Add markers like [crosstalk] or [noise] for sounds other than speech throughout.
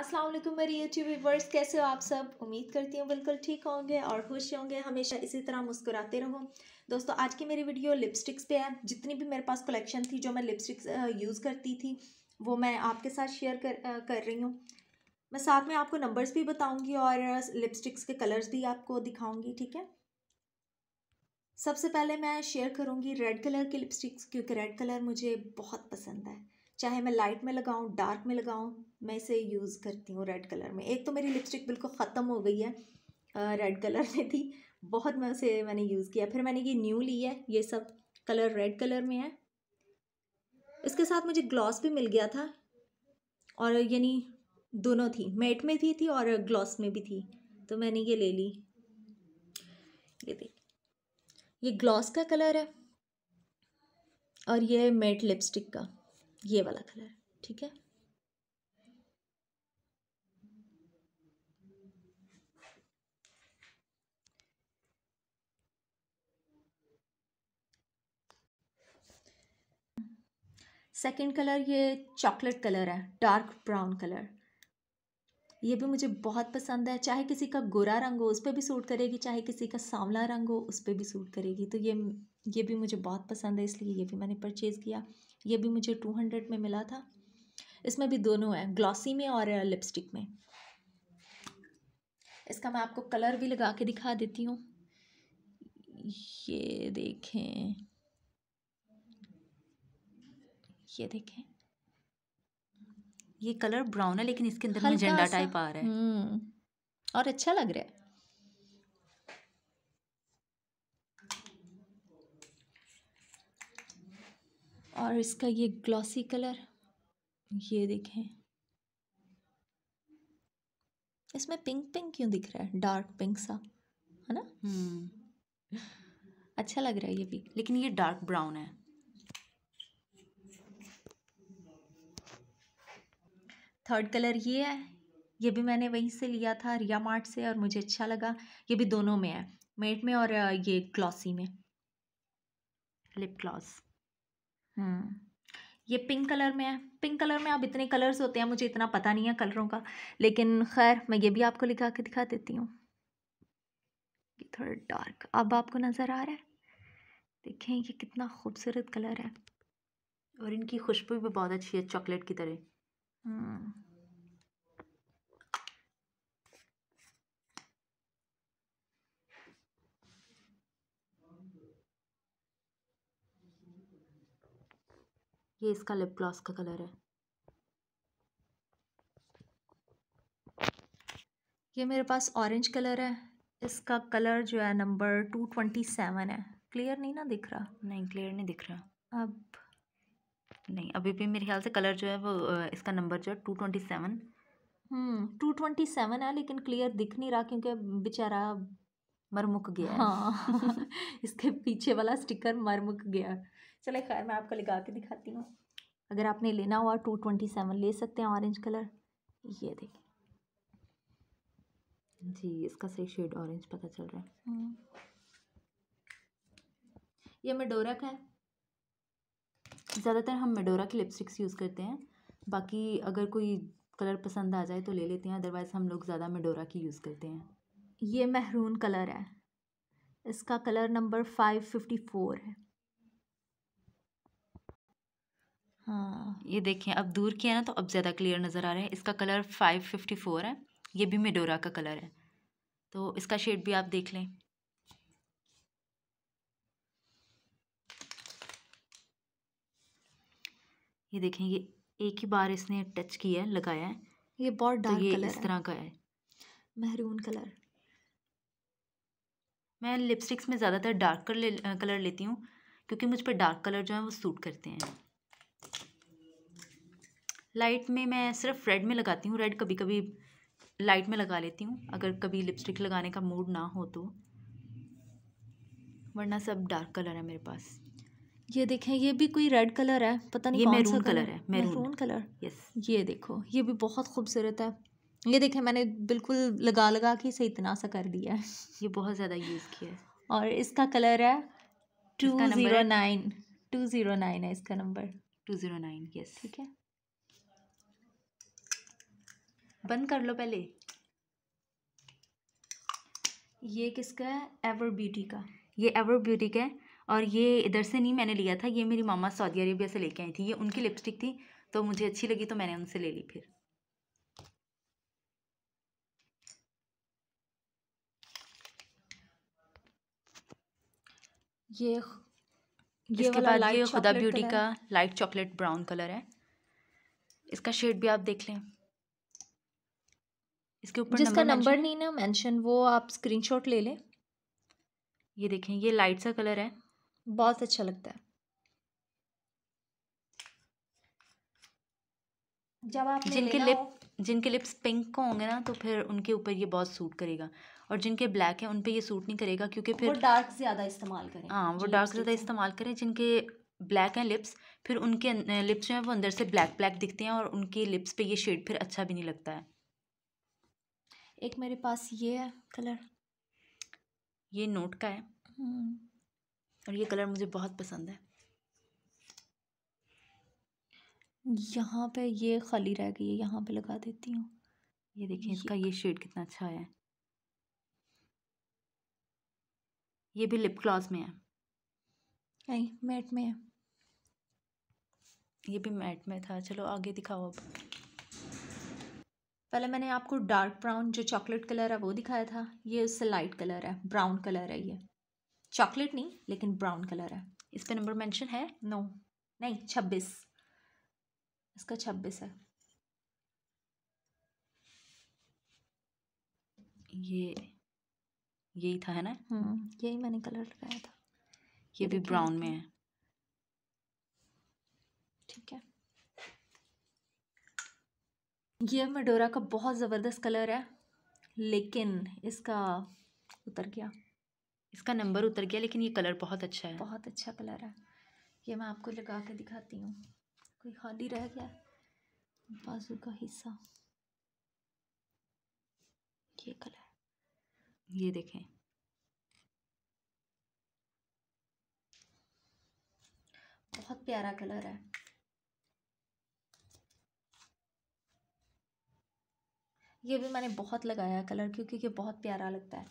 असलम मेरी मेरे YouTube viewers कैसे हो आप सब उम्मीद करती हूँ बिल्कुल ठीक होंगे और खुश होंगे हमेशा इसी तरह मुस्कुराते रहो दोस्तों आज की मेरी वीडियो लिपस्टिक्स पे है जितनी भी मेरे पास कलेक्शन थी जो मैं लिपस्टिक्स यूज़ करती थी वो मैं आपके साथ शेयर कर कर रही हूँ मैं साथ में आपको नंबर्स भी बताऊँगी और लिपस्टिक्स के कलर्स भी आपको दिखाऊँगी ठीक है सबसे पहले मैं शेयर करूँगी रेड कलर की लिपस्टिक्स क्योंकि रेड कलर मुझे बहुत पसंद है चाहे मैं लाइट में लगाऊँ डार्क में लगाऊँ मैं इसे यूज़ करती हूँ रेड कलर में एक तो मेरी लिपस्टिक बिल्कुल ख़त्म हो गई है रेड कलर में थी बहुत मैं उसे मैंने यूज़ किया फिर मैंने ये न्यू ली है ये सब कलर रेड कलर में है इसके साथ मुझे ग्लॉस भी मिल गया था और यानी दोनों थी मेट में भी थी और ग्लॉस में भी थी तो मैंने ये ले ली ये देख ये ग्लॉस का कलर है और ये मेट लिपस्टिक का ये वाला कलर ठीक है सेकेंड कलर ये चॉकलेट कलर है डार्क ब्राउन कलर ये भी मुझे बहुत पसंद है चाहे किसी का गोरा रंग हो उस पर भी सूट करेगी चाहे किसी का सांवला रंग हो उस पर भी सूट करेगी तो ये ये भी मुझे बहुत पसंद है इसलिए ये भी मैंने परचेज़ किया ये भी मुझे टू हंड्रेड में मिला था इसमें भी दोनों है ग्लॉसी में और लिपस्टिक में इसका मैं आपको कलर भी लगा के दिखा देती हूँ ये देखें ये देखें ये कलर ब्राउन है लेकिन इसके अंदर में टाइप आ रहा है हम्म। और अच्छा लग रहा है और इसका ये ग्लॉसी कलर ये देखें इसमें पिंक पिंक क्यों दिख रहा है डार्क पिंक सा है ना हम्म। अच्छा लग रहा है ये भी लेकिन ये डार्क ब्राउन है थर्ड कलर ये है ये भी मैंने वहीं से लिया था रिया मार्ट से और मुझे अच्छा लगा ये भी दोनों में है मेट में और ये ग्लॉसी में लिप ग्लॉस हम्म। ये पिंक कलर में है पिंक कलर में आप इतने कलर्स होते हैं मुझे इतना पता नहीं है कलरों का लेकिन खैर मैं ये भी आपको लिखा के दिखा देती हूँ ये थोड़ा डार्क अब आपको नज़र आ रहा है देखें ये कितना खूबसूरत कलर है और इनकी खुशबू भी बहुत अच्छी है चॉकलेट की तरह हम्म। ये इसका लिप ग्लॉस का कलर है ये मेरे पास ऑरेंज कलर है इसका कलर जो है नंबर टू ट्वेंटी सेवन है क्लियर नहीं ना दिख रहा नहीं क्लियर नहीं दिख रहा अब नहीं अभी भी मेरे ख्याल से कलर जो है वो इसका नंबर जो है two twenty seven two twenty seven है लेकिन क्लियर दिख नहीं रहा क्योंकि बेचारा मरमुक गया हाँ [laughs] इसके पीछे वाला स्टिकर मरमुक गया चले खैर मैं आपको लगा के दिखाती हूँ अगर आपने लेना हुआ तो टू ट्वेंटी सेवन ले सकते हैं ऑरेंज कलर ये देखिए जी इसका सही शेड ऑरेंज पता चल रहा है हम्म। ये का है ज़्यादातर हम मेडोरा की लिपस्टिक्स यूज़ करते हैं बाकी अगर कोई कलर पसंद आ जाए तो ले लेते हैं अदरवाइज़ हम लोग ज़्यादा मेडोरा की यूज़ करते हैं ये महरून कलर है इसका colour number five fifty four है हाँ। ये देखें अब दूर किया ना तो अब ज़्यादा क्लियर नज़र आ रहा है इसका कलर फाइव फिफ्टी फोर है ये भी मेडोरा का कलर है तो इसका शेड भी आप देख लें ये देखें ये एक ही बार इसने टच किया है लगाया है ये बहुत डार्क तो ये कलर इस तरह का है महरून कलर मैं लिपस्टिक्स में ज़्यादातर डार्क कलर ले, कलर लेती हूँ क्योंकि मुझ पर डार्क कलर जो है वो सूट करते हैं लाइट में मैं सिर्फ रेड में लगाती हूँ रेड कभी कभी लाइट में लगा लेती हूँ अगर कभी लिपस्टिक लगाने का मूड ना हो तो वरना सब डार्क कलर है मेरे पास ये देखें ये भी कोई रेड कलर है पता नहीं ये कौन सा कलर, है मैरून कलर यस ये देखो ये भी बहुत खूबसूरत है ये देखें मैंने बिल्कुल लगा लगा के इसे इतना सा कर दिया है ये बहुत ज़्यादा यूज़ किया है और इसका कलर है two zero nine two zero nine है इसका number two zero nine yes ठीक है बंद कर लो पहले ये किसका है एवर ब्यूटी का ये एवर ब्यूटी का है और ये इधर से नहीं मैंने लिया था ये मेरी मामा सऊदी अरेबिया से लेके आई थी ये उनकी लिपस्टिक थी तो मुझे अच्छी लगी तो मैंने उनसे ले ली फिर ये ये इसके बाद ये खुदा ब्यूटी का लाइट चॉकलेट ब्राउन कलर है इसका शेड भी आप देख लें इसके ऊपर जिसका नंबर नहीं ना मेंशन वो आप स्क्रीनशॉट ले लें ये देखें ये लाइट सा कलर है बहुत अच्छा लगता है जब आप जिनके लिप जिनके लिप्स पिंक को होंगे ना तो फिर उनके ऊपर ये बहुत सूट करेगा और जिनके ब्लैक है उन पे ये सूट नहीं करेगा क्योंकि फिर डार्क ज़्यादा इस्तेमाल करें हाँ वो डार्क ज़्यादा इस्तेमाल करें जिनके ब्लैक हैं लिप्स फिर उनके लिप्स अं, जो हैं वो अंदर से ब्लैक ब्लैक दिखते हैं और उनके लिप्स पे ये शेड फिर अच्छा भी नहीं लगता है एक मेरे पास ये है कलर ये नोट का है हम्म। और ये कलर मुझे बहुत पसंद है यहाँ पे ये खाली रह गई है यहाँ पे लगा देती हूँ ये देखिए इसका ये शेड कितना अच्छा है ये भी लिप ग्लॉस में है नहीं मैट में है ये भी मैट में था चलो आगे दिखाओ अब पहले मैंने आपको डार्क ब्राउन जो चॉकलेट कलर है वो दिखाया था ये उससे लाइट कलर है ब्राउन कलर है ये चॉकलेट नहीं लेकिन ब्राउन कलर है इस पर नंबर मैंशन है नो नहीं छब्बीस इसका छब्बीस है ये यही था है ना हम्म, यही मैंने कलर लगाया था ये भी ब्राउन में है ठीक है ये मेडोरा का बहुत ज़बरदस्त कलर है लेकिन इसका उतर गया इसका नंबर उतर गया लेकिन ये कलर बहुत अच्छा है बहुत अच्छा कलर है ये मैं आपको लगा के दिखाती हूँ कोई खाली रह गया बाजू का हिस्सा ये कलर ये देखें बहुत प्यारा कलर है ये भी मैंने बहुत लगाया कलर क्योंकि ये बहुत प्यारा लगता है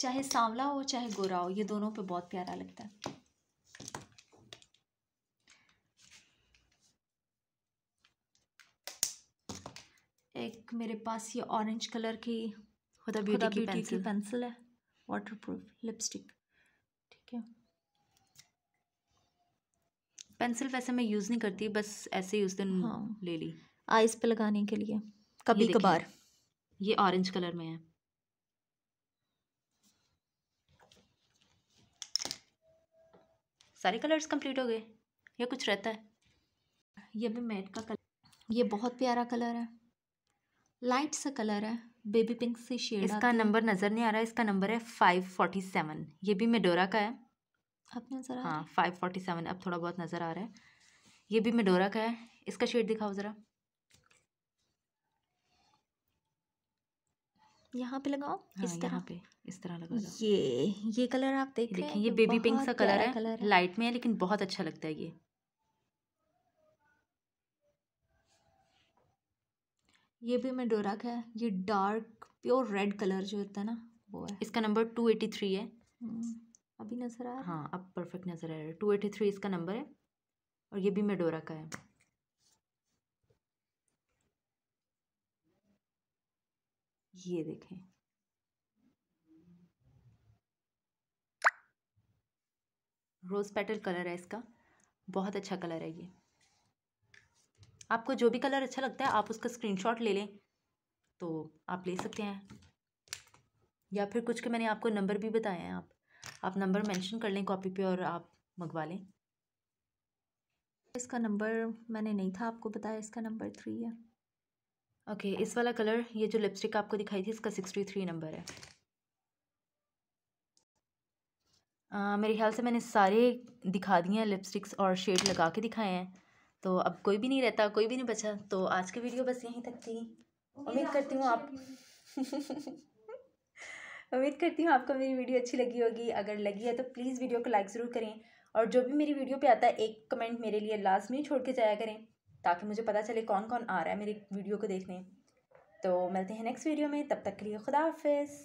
चाहे सांवला हो चाहे गोरा हो ये दोनों पे बहुत प्यारा लगता है एक मेरे पास ये ऑरेंज कलर की खुदा ब्यूटी, की, पेंसिल। की पेंसिल है वाटरप्रूफ लिपस्टिक ठीक है पेंसिल वैसे मैं यूज़ नहीं करती बस ऐसे ही उस दिन हाँ। ले ली आइस पे लगाने के लिए कभी कभार ये ऑरेंज कलर में है सारे कलर्स कंप्लीट हो गए या कुछ रहता है ये भी मैट का कलर ये बहुत प्यारा कलर है लाइट सा कलर है बेबी पिंक से शेड इसका नंबर नज़र नहीं आ रहा इसका नंबर है फाइव फोर्टी सेवन ये भी मेडोरा का है अब नज़र हाँ फाइव फोर्टी सेवन अब थोड़ा बहुत नज़र आ रहा है ये भी मेडोरा का है इसका शेड दिखाओ ज़रा यहाँ पे लगाओ हाँ, इस तरह पे इस तरह लगा ये ये कलर आप देख रहे हैं ये तो बेबी पिंक सा कलर है लाइट में है लेकिन बहुत अच्छा लगता है ये ये भी मैं डोरा का है ये डार्क प्योर रेड कलर जो होता है ना वो है इसका नंबर टू एटी थ्री है हम्म, अभी नज़र आ रहा है हाँ अब परफेक्ट नज़र आ रहा है टू एटी थ्री इसका नंबर है और ये भी मैं डोरा का है ये देखें रोज़ पेटल कलर है इसका बहुत अच्छा कलर है ये आपको जो भी कलर अच्छा लगता है आप उसका स्क्रीनशॉट ले लें तो आप ले सकते हैं या फिर कुछ के मैंने आपको नंबर भी बताए हैं आप आप नंबर मेंशन कर लें कॉपी पे और आप मंगवा लें इसका नंबर मैंने नहीं था आपको बताया इसका नंबर थ्री है ओके okay, इस वाला कलर ये जो लिपस्टिक आपको दिखाई थी इसका सिक्सटी थ्री नंबर है आ, मेरे ख्याल से मैंने सारे दिखा दिए हैं लिपस्टिक्स और शेड लगा के दिखाए हैं तो अब कोई भी नहीं रहता कोई भी नहीं बचा तो आज की वीडियो बस यहीं तक थी उम्मीद करती हूँ आप [laughs] उम्मीद करती हूँ आपको मेरी वीडियो अच्छी लगी होगी अगर लगी है तो प्लीज़ वीडियो को लाइक ज़रूर करें और जो भी मेरी वीडियो पे आता है एक कमेंट मेरे लिए लाजमी छोड़ के जाया करें ताकि मुझे पता चले कौन कौन आ रहा है मेरी वीडियो को देखने तो मिलते हैं नेक्स्ट वीडियो में तब तक के लिए खुदा हाफिज़